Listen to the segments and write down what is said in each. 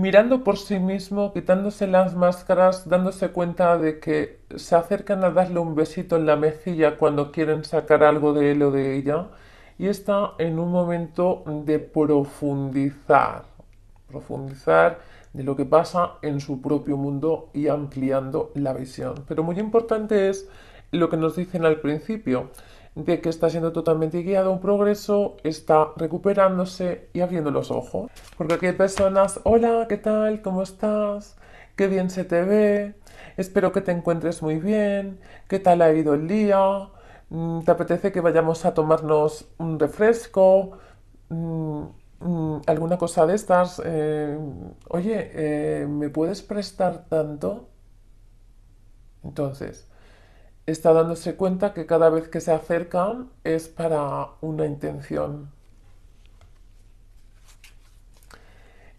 mirando por sí mismo, quitándose las máscaras, dándose cuenta de que se acercan a darle un besito en la mejilla cuando quieren sacar algo de él o de ella, y está en un momento de profundizar, profundizar de lo que pasa en su propio mundo y ampliando la visión. Pero muy importante es lo que nos dicen al principio, de que está siendo totalmente guiado un progreso, está recuperándose y abriendo los ojos. Porque aquí hay personas, hola, ¿qué tal? ¿Cómo estás? Qué bien se te ve. Espero que te encuentres muy bien. ¿Qué tal ha ido el día? Mm, ¿Te apetece que vayamos a tomarnos un refresco? Mm, mm, ¿Alguna cosa de estas? Eh, oye, eh, ¿me puedes prestar tanto? Entonces, está dándose cuenta que cada vez que se acercan es para una intención.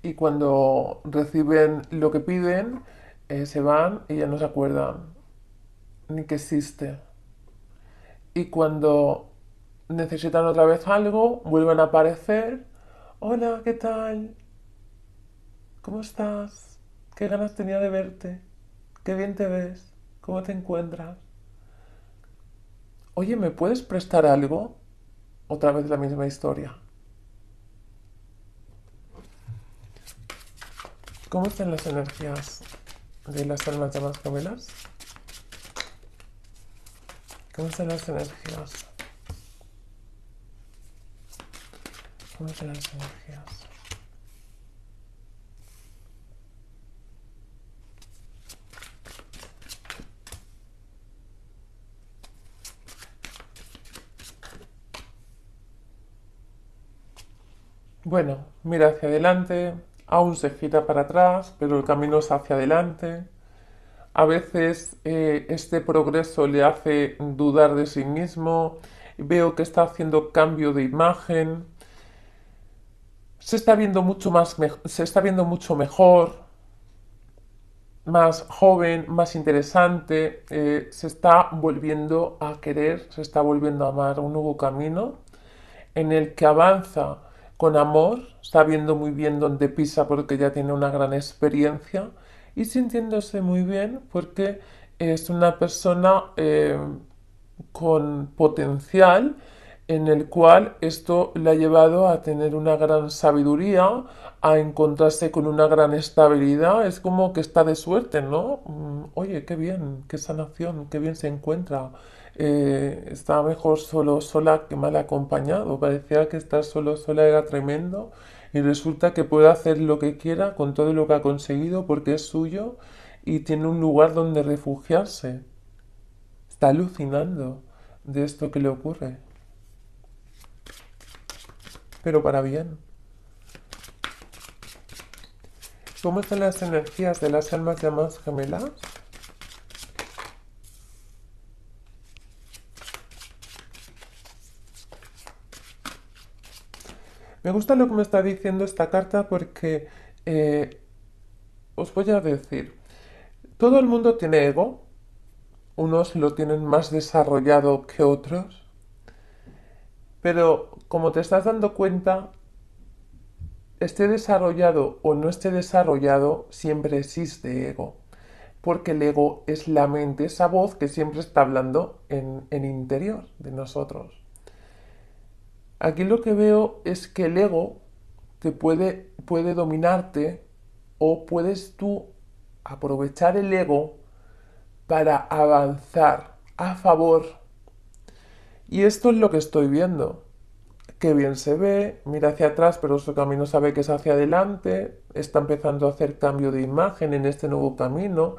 Y cuando reciben lo que piden, eh, se van y ya no se acuerdan ni que existe. Y cuando necesitan otra vez algo, vuelven a aparecer. Hola, ¿qué tal? ¿Cómo estás? ¿Qué ganas tenía de verte? ¿Qué bien te ves? ¿Cómo te encuentras? oye, ¿me puedes prestar algo? Otra vez la misma historia. ¿Cómo están las energías de las almas de las gemelas? ¿Cómo están las energías? ¿Cómo están las energías? Bueno, mira hacia adelante, aún se gira para atrás, pero el camino es hacia adelante. A veces eh, este progreso le hace dudar de sí mismo, veo que está haciendo cambio de imagen, se está viendo mucho, más se está viendo mucho mejor, más joven, más interesante, eh, se está volviendo a querer, se está volviendo a amar un nuevo camino en el que avanza con amor, sabiendo muy bien dónde pisa porque ya tiene una gran experiencia y sintiéndose muy bien porque es una persona eh, con potencial en el cual esto le ha llevado a tener una gran sabiduría, a encontrarse con una gran estabilidad, es como que está de suerte, ¿no? Mm, oye, qué bien, qué sanación, qué bien se encuentra, eh, estaba mejor solo sola que mal acompañado. Parecía que estar solo sola era tremendo y resulta que puede hacer lo que quiera con todo lo que ha conseguido porque es suyo y tiene un lugar donde refugiarse. Está alucinando de esto que le ocurre. Pero para bien. ¿Cómo están las energías de las almas llamadas gemelas? Me gusta lo que me está diciendo esta carta porque eh, os voy a decir, todo el mundo tiene ego, unos lo tienen más desarrollado que otros, pero como te estás dando cuenta, esté desarrollado o no esté desarrollado, siempre existe ego. Porque el ego es la mente, esa voz que siempre está hablando en interior de nosotros. Aquí lo que veo es que el ego te puede, puede dominarte o puedes tú aprovechar el ego para avanzar a favor. Y esto es lo que estoy viendo. qué bien se ve, mira hacia atrás, pero su camino sabe que es hacia adelante, está empezando a hacer cambio de imagen en este nuevo camino,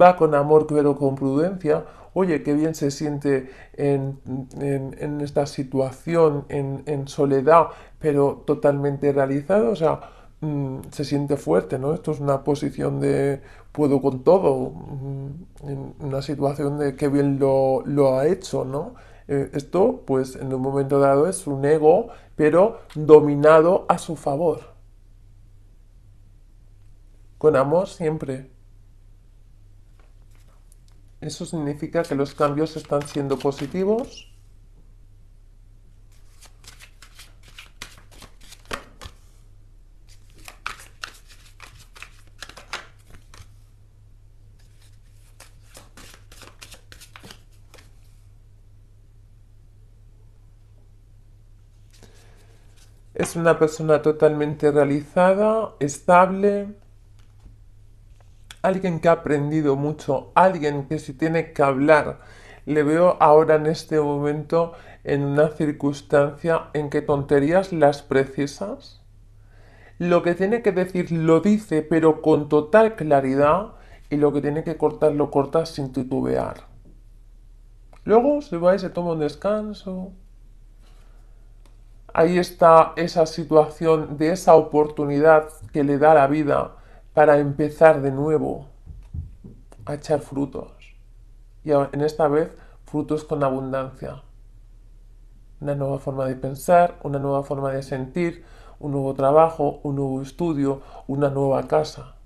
va con amor pero con prudencia, oye, qué bien se siente en, esta situación, en, soledad, pero totalmente realizado, o sea, mm, se siente fuerte, ¿no? Esto es una posición de puedo con todo, mm, una situación de qué bien lo, ha hecho, ¿no? Eh, esto, pues en un momento dado es un ego, pero dominado a su favor. Con amor siempre. Eso significa que los cambios están siendo positivos. Es una persona totalmente realizada, estable alguien que ha aprendido mucho, alguien que si tiene que hablar, le veo ahora en este momento en una circunstancia en que tonterías las precisas. Lo que tiene que decir lo dice, pero con total claridad, y lo que tiene que cortar lo corta sin titubear. Luego se va y se toma un descanso. Ahí está esa situación de esa oportunidad que le da la vida para empezar de nuevo a echar frutos. Y en esta vez frutos con abundancia. Una nueva forma de pensar, una nueva forma de sentir, un nuevo trabajo, un nuevo estudio, una nueva casa.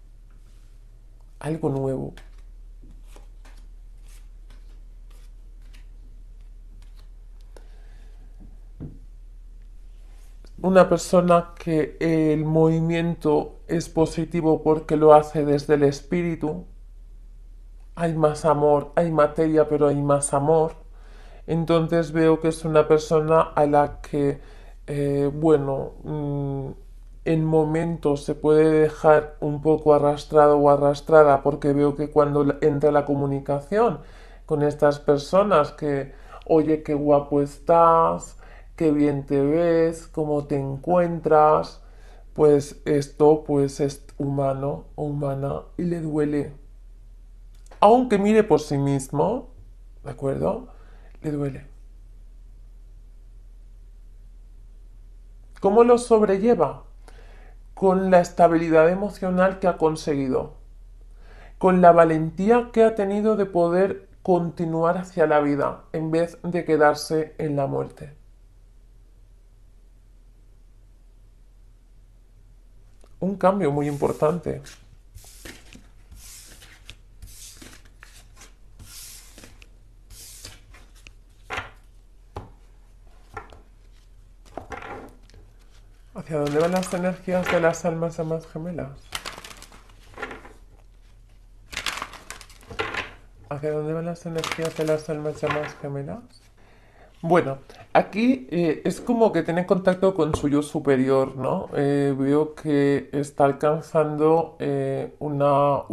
Algo nuevo. Una persona que el movimiento es positivo porque lo hace desde el espíritu. Hay más amor, hay materia, pero hay más amor. Entonces veo que es una persona a la que, eh, bueno, mm, en momentos se puede dejar un poco arrastrado o arrastrada porque veo que cuando entra la comunicación con estas personas que, oye, qué guapo estás, qué bien te ves, cómo te encuentras, pues esto pues es humano o humana y le duele. Aunque mire por sí mismo, ¿de acuerdo? Le duele. ¿Cómo lo sobrelleva? Con la estabilidad emocional que ha conseguido, con la valentía que ha tenido de poder continuar hacia la vida en vez de quedarse en la muerte. un cambio muy importante. ¿Hacia dónde van las energías de las almas amas gemelas? ¿Hacia dónde van las energías de las almas llamadas gemelas? Bueno, aquí eh, es como que tiene contacto con su yo superior, ¿no? Eh, veo que está alcanzando eh, un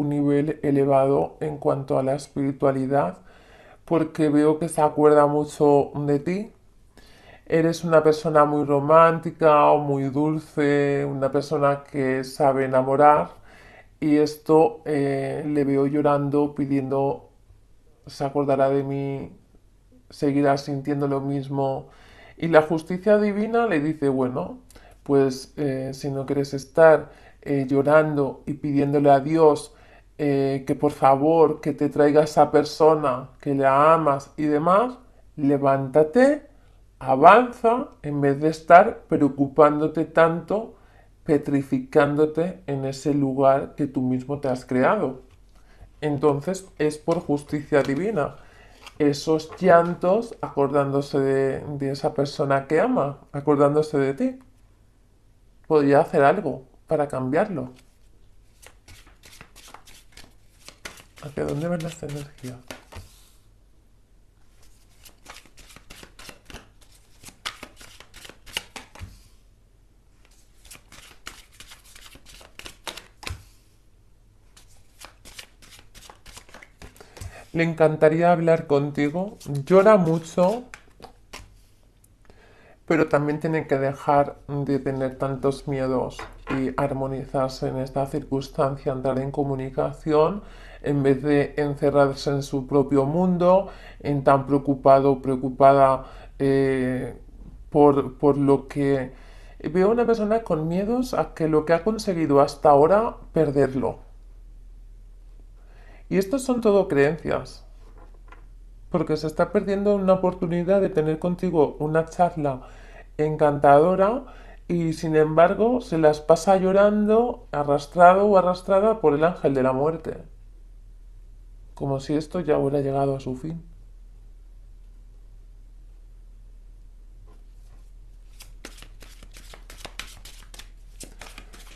nivel elevado en cuanto a la espiritualidad, porque veo que se acuerda mucho de ti. Eres una persona muy romántica o muy dulce, una persona que sabe enamorar, y esto le veo llorando, pidiendo, se acordará de mí, seguirás sintiendo lo mismo. Y la justicia divina le dice, bueno, pues eh, si no quieres estar eh, llorando y pidiéndole a Dios eh, que por favor que te traiga esa persona que la amas y demás, levántate, avanza en vez de estar preocupándote tanto, petrificándote en ese lugar que tú mismo te has creado. Entonces es por justicia divina esos llantos acordándose de, esa persona que ama, acordándose de ti. Podría hacer algo para cambiarlo. ¿Hacia dónde van las energía? le encantaría hablar contigo, llora mucho, pero también tiene que dejar de tener tantos miedos y armonizarse en esta circunstancia, entrar en comunicación en vez de encerrarse en su propio mundo, en tan preocupado o preocupada eh, por, por lo que... Veo a una persona con miedos a que lo que ha conseguido hasta ahora, perderlo y esto son todo creencias, porque se está perdiendo una oportunidad de tener contigo una charla encantadora y sin embargo se las pasa llorando, arrastrado o arrastrada por el ángel de la muerte. Como si esto ya hubiera llegado a su fin.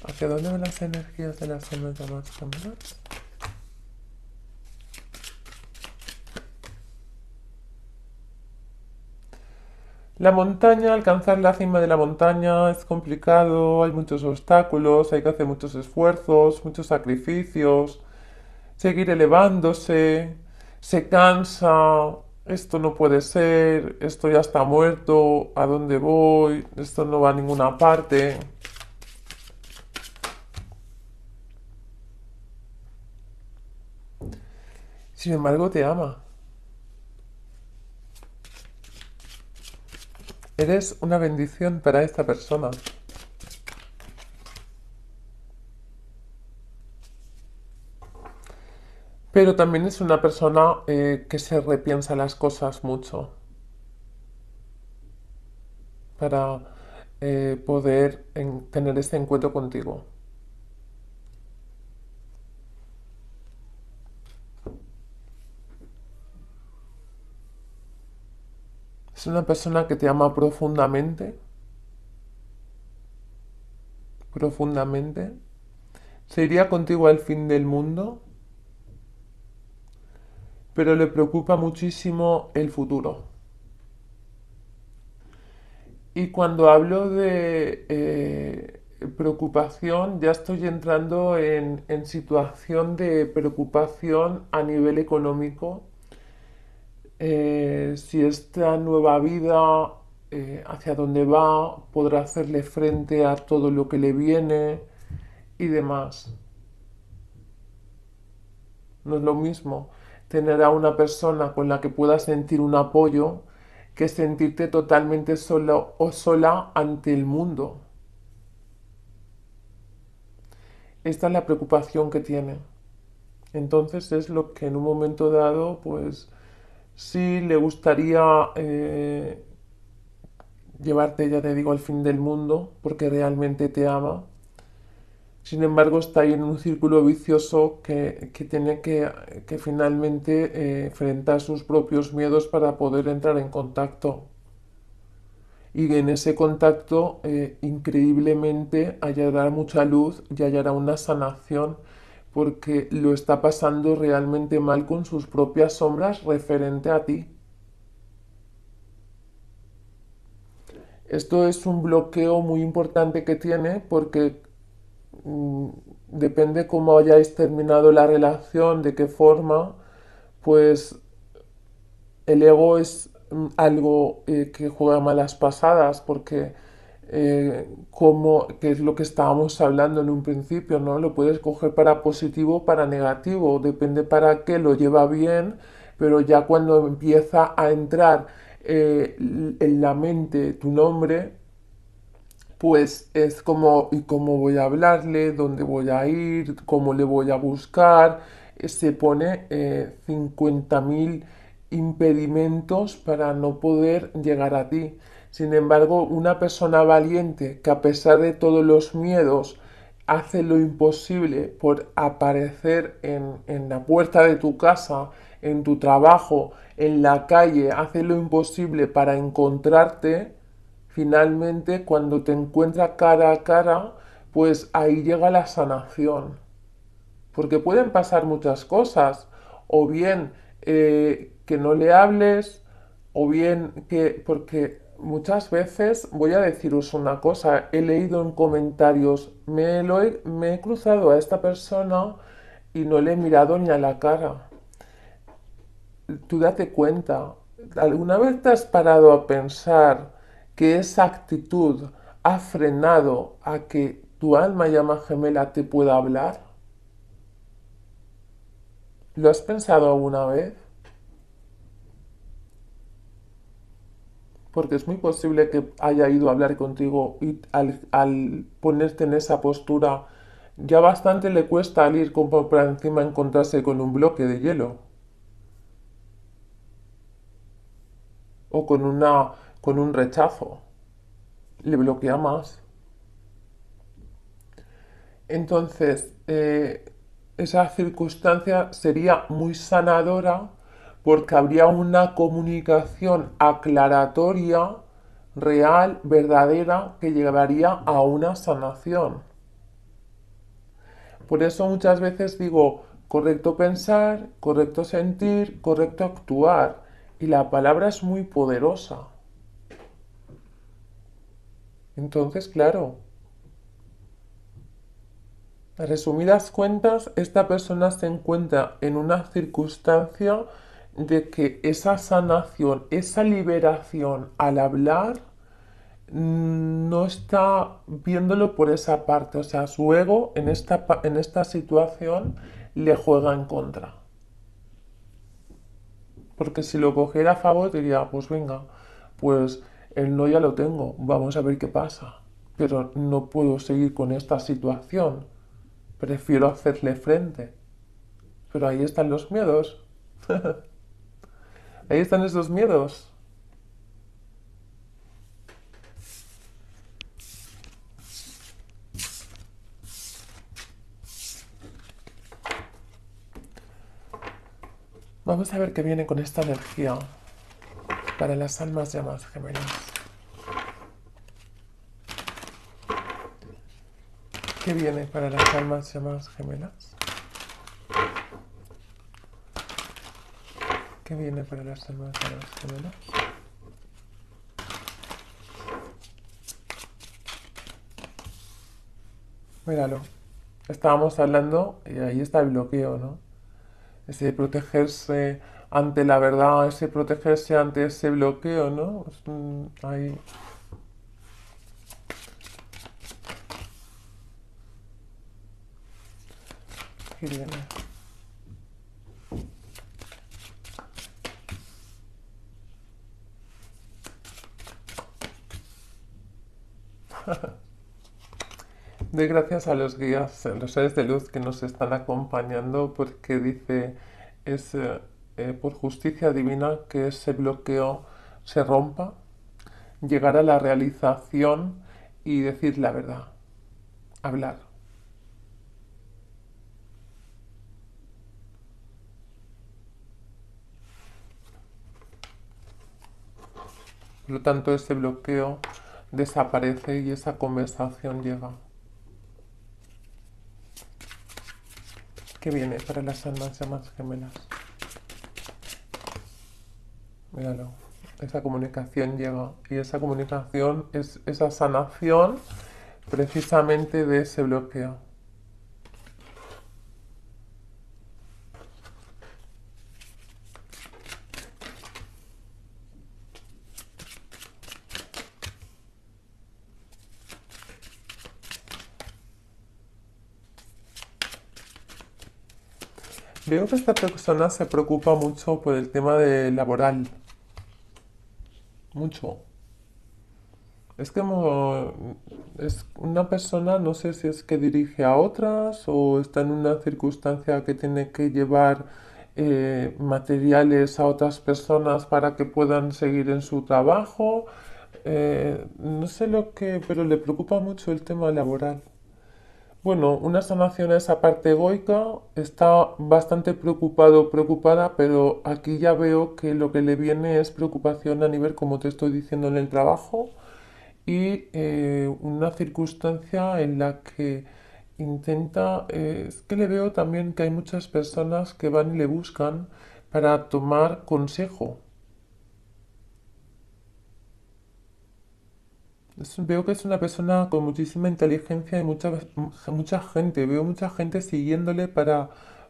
¿Hacia dónde van las energías de las zonas más La montaña, alcanzar la cima de la montaña es complicado, hay muchos obstáculos, hay que hacer muchos esfuerzos, muchos sacrificios, seguir elevándose, se cansa, esto no puede ser, esto ya está muerto, ¿a dónde voy? Esto no va a ninguna parte. Sin embargo, te ama. Eres una bendición para esta persona. Pero también es una persona eh, que se repiensa las cosas mucho para eh, poder tener este encuentro contigo. ¿Es una persona que te ama profundamente? ¿Profundamente? ¿Se iría contigo al fin del mundo? Pero le preocupa muchísimo el futuro. Y cuando hablo de eh, preocupación, ya estoy entrando en situación de preocupación a nivel económico, eh, si esta nueva vida eh, hacia dónde va, podrá hacerle frente a todo lo que le viene y demás. No es lo mismo tener a una persona con la que puedas sentir un apoyo que sentirte totalmente solo o sola ante el mundo. Esta es la preocupación que tiene. Entonces es lo que en un momento dado, pues Sí le gustaría eh, llevarte, ya te digo, al fin del mundo, porque realmente te ama. Sin embargo, está ahí en un círculo vicioso que, tiene que, que finalmente eh, enfrentar sus propios miedos para poder entrar en contacto. Y en ese contacto, eh, increíblemente, hallará mucha luz y hallará una sanación porque lo está pasando realmente mal con sus propias sombras referente a ti. Esto es un bloqueo muy importante que tiene porque mm, depende cómo hayáis terminado la relación, de qué forma, pues el ego es mm, algo eh, que juega malas pasadas porque eh, como, que es lo que estábamos hablando en un principio, ¿no? Lo puedes coger para positivo o para negativo, depende para qué, lo lleva bien, pero ya cuando empieza a entrar eh, en la mente tu nombre, pues es como, ¿y cómo voy a hablarle? ¿Dónde voy a ir? ¿Cómo le voy a buscar? Eh, se pone 50.000 eh, impedimentos para no poder llegar a ti. Sin embargo, una persona valiente que a pesar de todos los miedos hace lo imposible por aparecer en, la puerta de tu casa, en tu trabajo, en la calle, hace lo imposible para encontrarte, finalmente cuando te encuentra cara a cara, pues ahí llega la sanación. Porque pueden pasar muchas cosas, o bien eh, que no le hables, o bien que, porque muchas veces, voy a deciros una cosa, he leído en comentarios, me, he, cruzado a esta persona y no le he mirado ni a la cara. Tú date cuenta, ¿alguna vez te has parado a pensar que esa actitud ha frenado a que tu alma llama gemela te pueda hablar? ¿Lo has pensado alguna vez? porque es muy posible que haya ido a hablar contigo y al, ponerte en esa postura ya bastante le cuesta al ir como encima encontrarse con un bloque de hielo. O con una con un rechazo. Le bloquea más. Entonces, eh, esa circunstancia sería muy sanadora porque habría una comunicación aclaratoria real, verdadera, que llevaría a una sanación. Por eso muchas veces digo, correcto pensar, correcto sentir, correcto actuar. Y la palabra es muy poderosa. Entonces, claro, a resumidas cuentas, esta persona se encuentra en una circunstancia de que esa sanación, esa liberación al hablar, mm, no está viéndolo por esa parte. O sea, su ego en esta, en esta situación le juega en contra. Porque si lo cogiera a favor, diría, pues venga, pues el no ya lo tengo, vamos a ver qué pasa. Pero no puedo seguir con esta situación. Prefiero hacerle frente. Pero ahí están los miedos. Ahí están esos miedos. Vamos a ver qué viene con esta energía para las almas llamadas gemelas. ¿Qué viene para las almas llamadas gemelas? ¿Qué viene para las para Míralo. Estábamos hablando y ahí está el bloqueo, ¿no? Ese protegerse ante la verdad, ese protegerse ante ese bloqueo, ¿no? Ahí. doy gracias a los guías, los seres de luz que nos están acompañando porque dice, es eh, eh, por justicia divina que ese bloqueo se rompa, llegar a la realización y decir la verdad, hablar. Por lo tanto, ese bloqueo desaparece y esa conversación llega. que viene para las almas llamadas gemelas. Míralo, esa comunicación llega y esa comunicación es esa sanación precisamente de ese bloqueo. Creo que esta persona se preocupa mucho por el tema de laboral. Mucho. Es que Es una persona, no sé si es que dirige a otras o está en una circunstancia que tiene que llevar eh, materiales a otras personas para que puedan seguir en su trabajo. Eh, no sé lo que, pero le preocupa mucho el tema laboral. Bueno, una sanación a esa parte egoica está bastante preocupado, preocupada, pero aquí ya veo que lo que le viene es preocupación a nivel, como te estoy diciendo, en el trabajo y eh, una circunstancia en la que intenta, eh, es que le veo también que hay muchas personas que van y le buscan para tomar consejo, veo que es una persona con muchísima inteligencia y mucha, mucha gente. Veo mucha gente siguiéndole para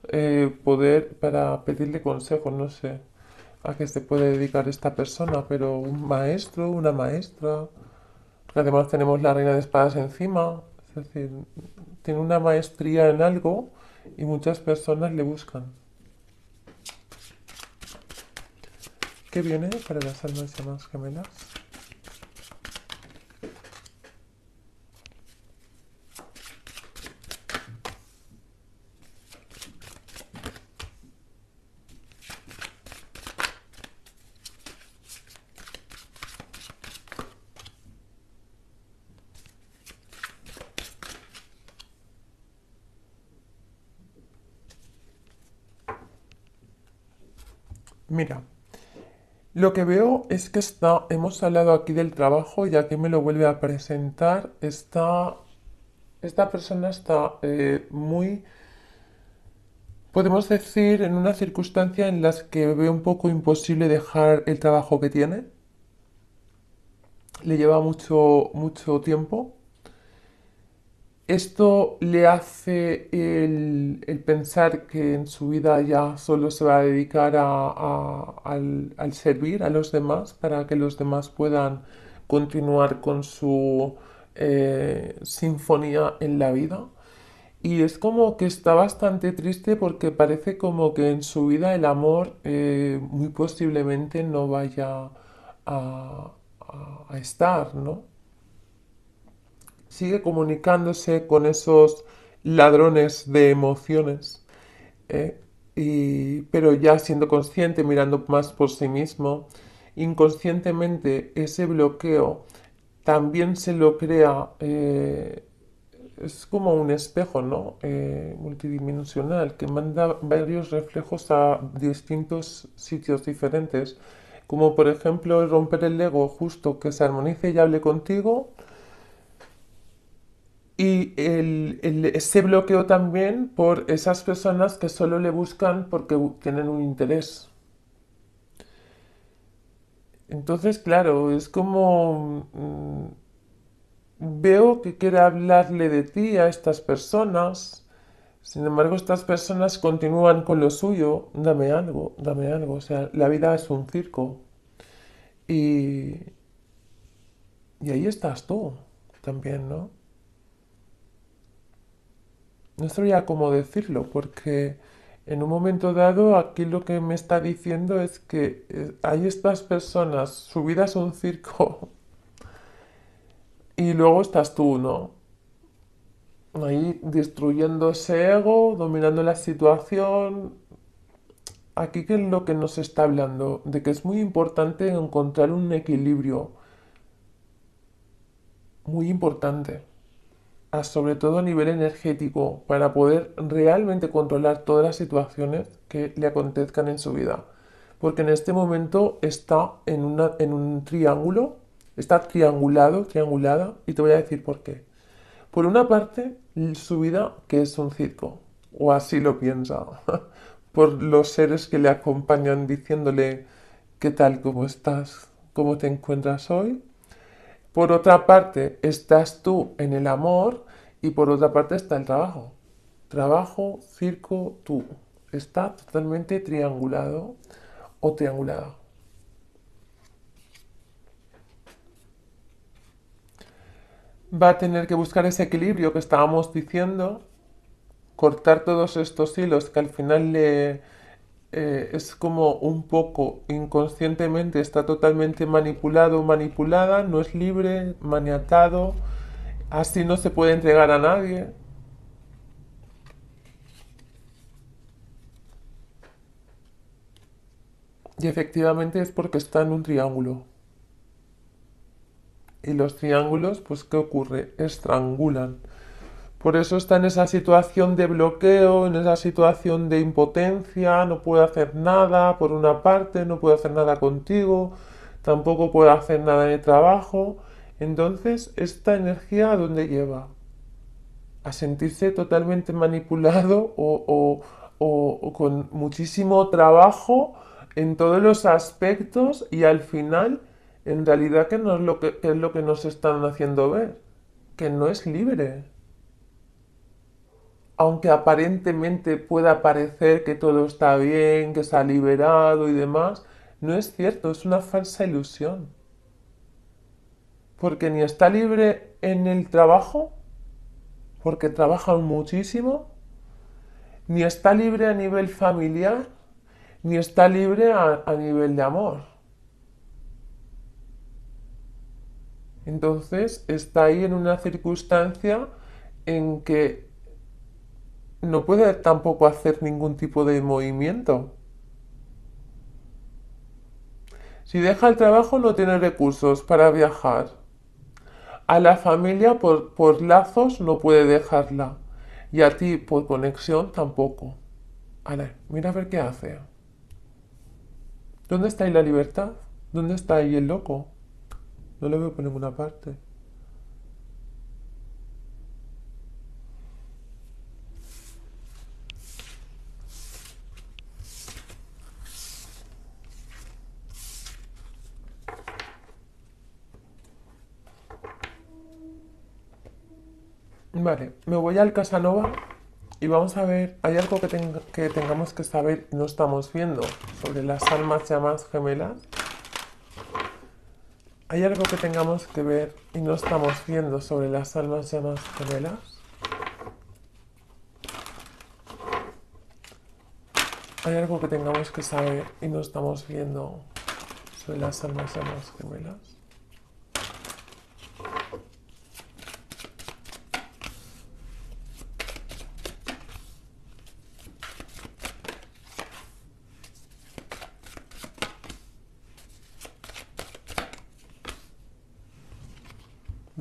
eh, poder, para pedirle consejos, no sé a qué se puede dedicar esta persona, pero un maestro, una maestra. Además tenemos la reina de espadas encima, es decir, tiene una maestría en algo y muchas personas le buscan. ¿Qué viene para las almas llamadas gemelas? Mira, lo que veo es que está, hemos hablado aquí del trabajo ya que me lo vuelve a presentar. Está, esta persona está eh, muy, podemos decir, en una circunstancia en las que ve un poco imposible dejar el trabajo que tiene. Le lleva mucho, mucho tiempo esto le hace el, pensar que en su vida ya solo se va a dedicar a, al, servir a los demás para que los demás puedan continuar con su eh, sinfonía en la vida. Y es como que está bastante triste porque parece como que en su vida el amor eh, muy posiblemente no vaya a, a estar, ¿no? sigue comunicándose con esos ladrones de emociones, ¿eh? pero ya siendo consciente, mirando más por sí mismo, inconscientemente ese bloqueo también se lo crea, eh, es como un espejo eh, multidimensional que manda varios reflejos a distintos sitios diferentes, como por ejemplo romper el ego justo que se armonice y hable contigo, y el, bloqueó ese bloqueo también por esas personas que solo le buscan porque tienen un interés. Entonces, claro, es como... Mm, veo que quiere hablarle de ti a estas personas. Sin embargo, estas personas continúan con lo suyo. Dame algo, dame algo. O sea, la vida es un circo. Y, y ahí estás tú también, ¿no? no sabría cómo decirlo, porque en un momento dado aquí lo que me está diciendo es que eh, hay estas personas, su vida es un circo, y luego estás tú, ¿no? Ahí destruyendo ese ego, dominando la situación. Aquí que es lo que nos está hablando, de que es muy importante encontrar un equilibrio. Muy importante sobre todo a nivel energético para poder realmente controlar todas las situaciones que le acontezcan en su vida. Porque en este momento está en, en un triángulo, está triangulado, triangulada, y te voy a decir por qué. Por una parte, su vida que es un circo, o así lo piensa, por los seres que le acompañan diciéndole, ¿qué tal? ¿Cómo estás? ¿Cómo te encuentras hoy? Por otra parte, estás tú en el amor y por otra parte está el trabajo. Trabajo, circo, tú. Está totalmente triangulado o triangulado. Va a tener que buscar ese equilibrio que estábamos diciendo, cortar todos estos hilos que al final le, eh, es como un poco inconscientemente, está totalmente manipulado, manipulada, no es libre, maniatado, así no se puede entregar a nadie. Y efectivamente es porque está en un triángulo. Y los triángulos, pues, ¿qué ocurre? Estrangulan. Por eso está en esa situación de bloqueo, en esa situación de impotencia, no puede hacer nada por una parte, no puede hacer nada contigo, tampoco puede hacer nada de trabajo. Entonces, ¿esta energía a dónde lleva? A sentirse totalmente manipulado o, con muchísimo trabajo en todos los aspectos y al final, en realidad, que no es lo que, qué es lo que nos están haciendo ver? Que no es libre aunque aparentemente pueda parecer que todo está bien, que se ha liberado y demás, no es cierto, es una falsa ilusión. Porque ni está libre en el trabajo, porque trabajan muchísimo, ni está libre a nivel familiar, ni está libre a, a nivel de amor. Entonces está ahí en una circunstancia en que no puede tampoco hacer ningún tipo de movimiento. Si deja el trabajo no tiene recursos para viajar. A la familia por, por lazos no puede dejarla. Y a ti por conexión tampoco. A ver, mira a ver qué hace. ¿Dónde está ahí la libertad? ¿Dónde está ahí el loco? No lo veo por ninguna parte. Vale, me voy al Casanova y vamos a ver, hay algo que, que tengamos que saber y no estamos viendo sobre las almas llamadas gemelas. Hay algo que tengamos que ver y no estamos viendo sobre las almas llamadas gemelas. Hay algo que tengamos que saber y no estamos viendo sobre las almas llamadas gemelas.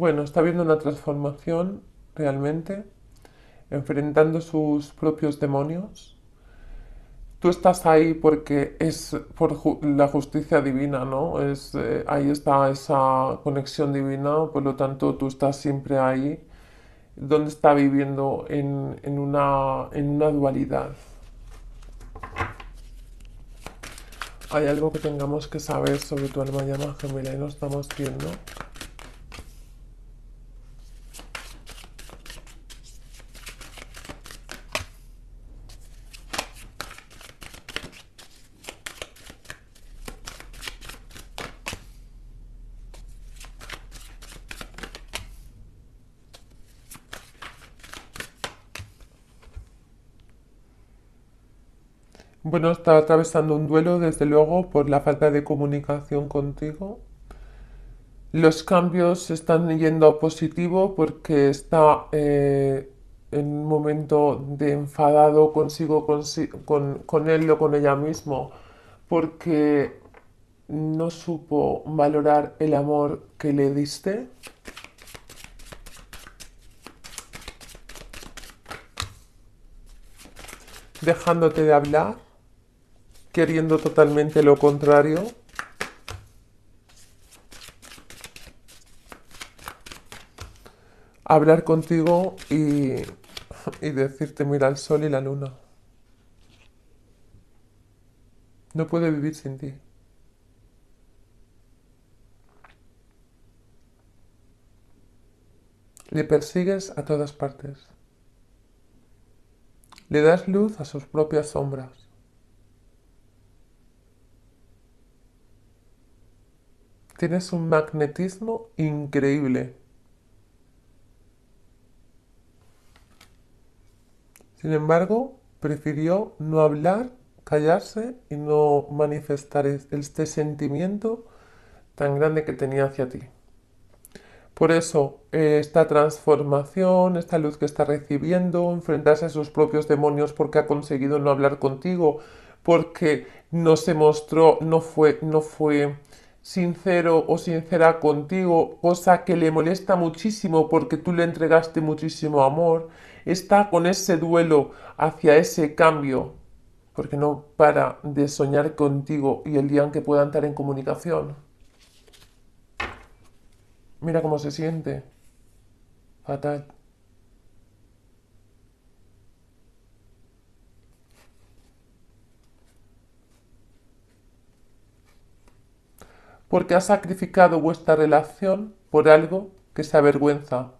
bueno, está viendo una transformación realmente, enfrentando sus propios demonios. Tú estás ahí porque es por la justicia divina, ¿no? Es, eh, ahí está esa conexión divina, por lo tanto tú estás siempre ahí, donde está viviendo en, en, una, en una dualidad. Hay algo que tengamos que saber sobre tu alma llamada gemela y lo estamos viendo. Bueno, está atravesando un duelo, desde luego, por la falta de comunicación contigo. Los cambios están yendo a positivo porque está eh, en un momento de enfadado consigo, con, con él o con ella mismo, porque no supo valorar el amor que le diste. dejándote de hablar queriendo totalmente lo contrario. Hablar contigo y, y decirte mira el sol y la luna. No puede vivir sin ti. Le persigues a todas partes. Le das luz a sus propias sombras. Tienes un magnetismo increíble. Sin embargo, prefirió no hablar, callarse y no manifestar este sentimiento tan grande que tenía hacia ti. Por eso, eh, esta transformación, esta luz que está recibiendo, enfrentarse a sus propios demonios porque ha conseguido no hablar contigo, porque no se mostró, no fue, no fue sincero o sincera contigo, cosa que le molesta muchísimo porque tú le entregaste muchísimo amor, está con ese duelo hacia ese cambio, porque no para de soñar contigo y el día en que pueda entrar en comunicación. Mira cómo se siente. Fatal. porque ha sacrificado vuestra relación por algo que se avergüenza.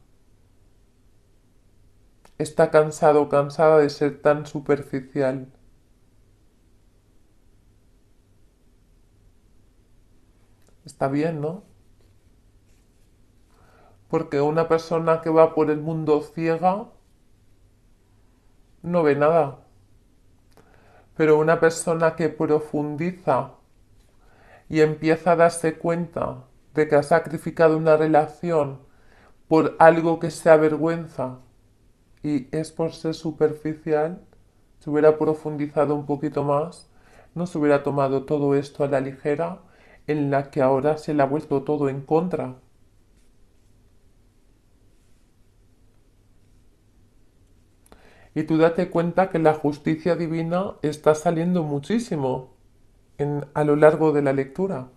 Está cansado o cansada de ser tan superficial. Está bien, ¿no? Porque una persona que va por el mundo ciega no ve nada. Pero una persona que profundiza y empieza a darse cuenta de que ha sacrificado una relación por algo que se avergüenza y es por ser superficial, se hubiera profundizado un poquito más, no se hubiera tomado todo esto a la ligera, en la que ahora se le ha vuelto todo en contra. Y tú date cuenta que la justicia divina está saliendo muchísimo a lo largo de la lectura.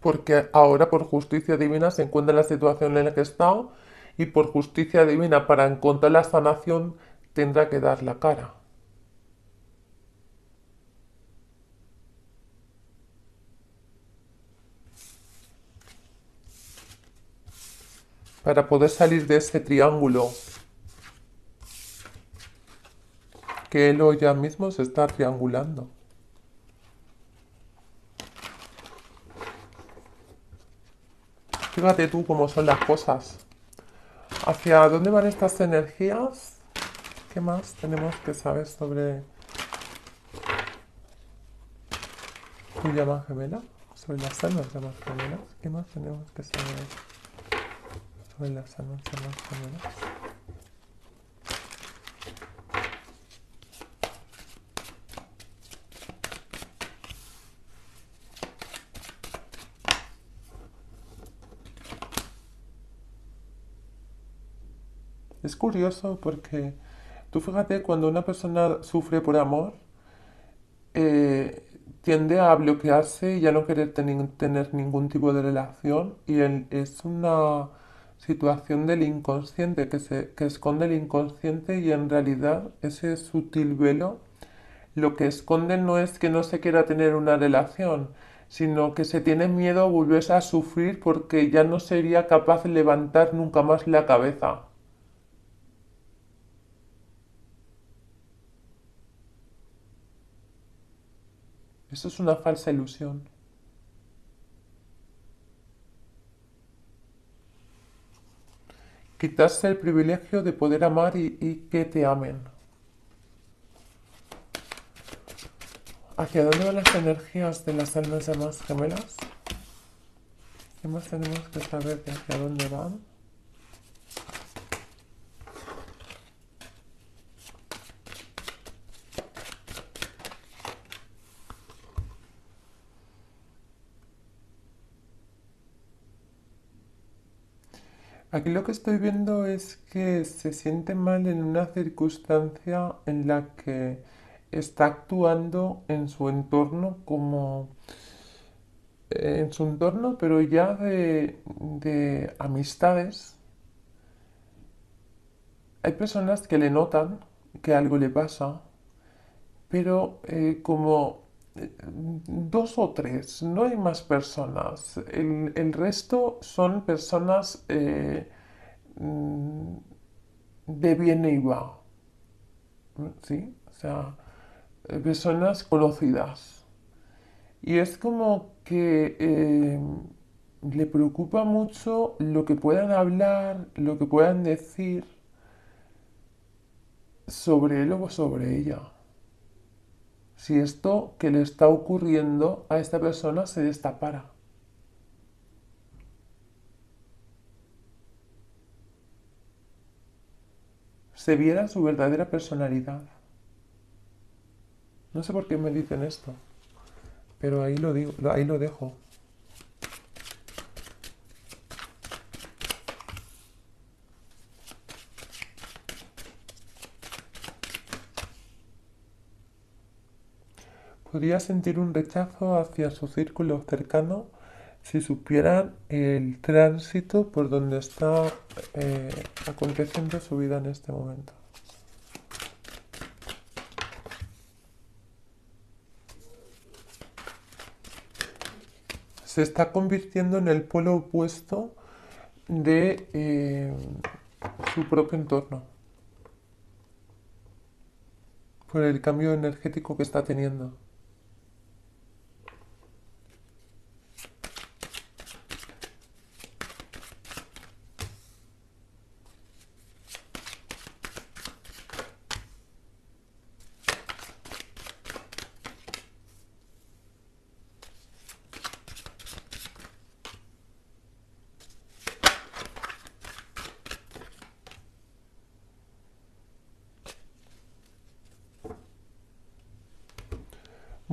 Porque ahora por justicia divina se encuentra la situación en la que está y por justicia divina para encontrar la sanación tendrá que dar la cara. Para poder salir de ese triángulo él hoy ya mismo se está triangulando. Fíjate tú cómo son las cosas. ¿Hacia dónde van estas energías? ¿Qué más tenemos que saber sobre tu llama gemela? Sobre las almas llamas gemelas. ¿Qué más tenemos que saber sobre las almas llamas gemelas? Es curioso porque tú fíjate, cuando una persona sufre por amor, eh, tiende a bloquearse y ya no querer tener ningún tipo de relación y es una situación del inconsciente que, se, que esconde el inconsciente y en realidad ese sutil velo lo que esconde no es que no se quiera tener una relación, sino que se tiene miedo a volverse a sufrir porque ya no sería capaz de levantar nunca más la cabeza. Eso es una falsa ilusión. Quitarse el privilegio de poder amar y, que te amen. ¿Hacia dónde van las energías de las almas más gemelas? ¿Qué más tenemos que saber de hacia dónde van? Aquí lo que estoy viendo es que se siente mal en una circunstancia en la que está actuando en su entorno como en su entorno, pero ya de, amistades. Hay personas que le notan que algo le pasa, pero eh, como dos o tres, no hay más personas. El, resto son personas eh, mm, de bien y va. ¿Sí? O sea, eh, personas conocidas. Y es como que eh, le preocupa mucho lo que puedan hablar, lo que puedan decir sobre él o sobre ella si esto que le está ocurriendo a esta persona se destapara. Se viera su verdadera personalidad. No sé por qué me dicen esto, pero ahí lo digo, ahí lo dejo. podría sentir un rechazo hacia su círculo cercano si supieran el tránsito por donde está eh, aconteciendo su vida en este momento. Se está convirtiendo en el polo opuesto de eh, su propio entorno por el cambio energético que está teniendo.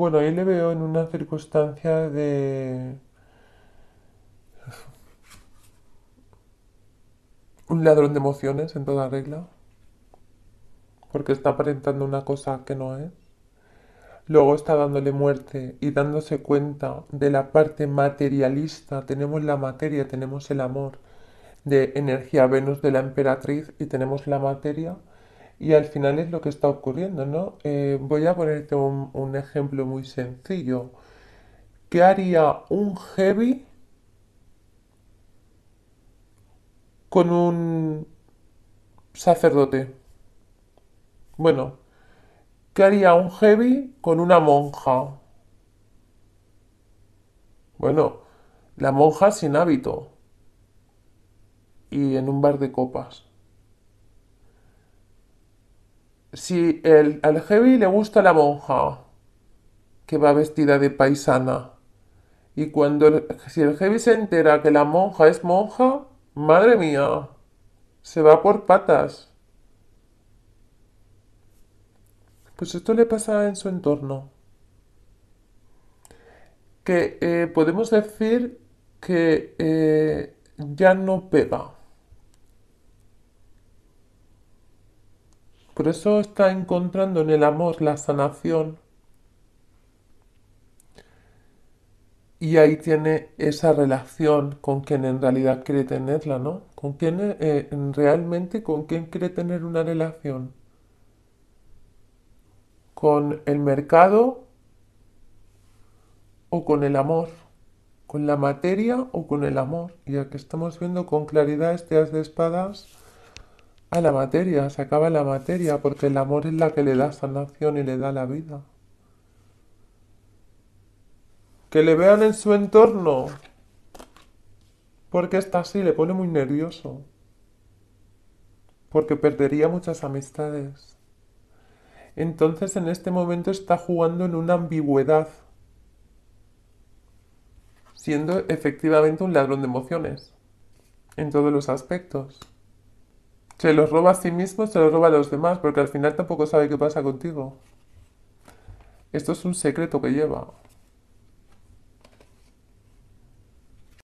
Bueno, ahí le veo en una circunstancia de... Un ladrón de emociones en toda regla. Porque está aparentando una cosa que no es. Luego está dándole muerte y dándose cuenta de la parte materialista. Tenemos la materia, tenemos el amor de energía Venus de la emperatriz y tenemos la materia y al final es lo que está ocurriendo, ¿no? Eh, voy a ponerte un, un ejemplo muy sencillo. ¿Qué haría un heavy con un sacerdote? Bueno, ¿qué haría un heavy con una monja? Bueno, la monja sin hábito y en un bar de copas si el, al heavy le gusta la monja, que va vestida de paisana, y cuando el, si el heavy se entera que la monja es monja, madre mía, se va por patas. Pues esto le pasa en su entorno. Que eh, podemos decir que eh, ya no pega. Por eso está encontrando en el amor la sanación. Y ahí tiene esa relación con quien en realidad quiere tenerla, ¿no? Con quién eh, realmente, con quién quiere tener una relación. Con el mercado o con el amor. Con la materia o con el amor. Y que estamos viendo con claridad este as de espadas a la materia, se acaba la materia, porque el amor es la que le da sanación y le da la vida. Que le vean en su entorno, porque está así, le pone muy nervioso, porque perdería muchas amistades. Entonces en este momento está jugando en una ambigüedad, siendo efectivamente un ladrón de emociones, en todos los aspectos. Se los roba a sí mismo, se los roba a los demás, porque al final tampoco sabe qué pasa contigo. Esto es un secreto que lleva.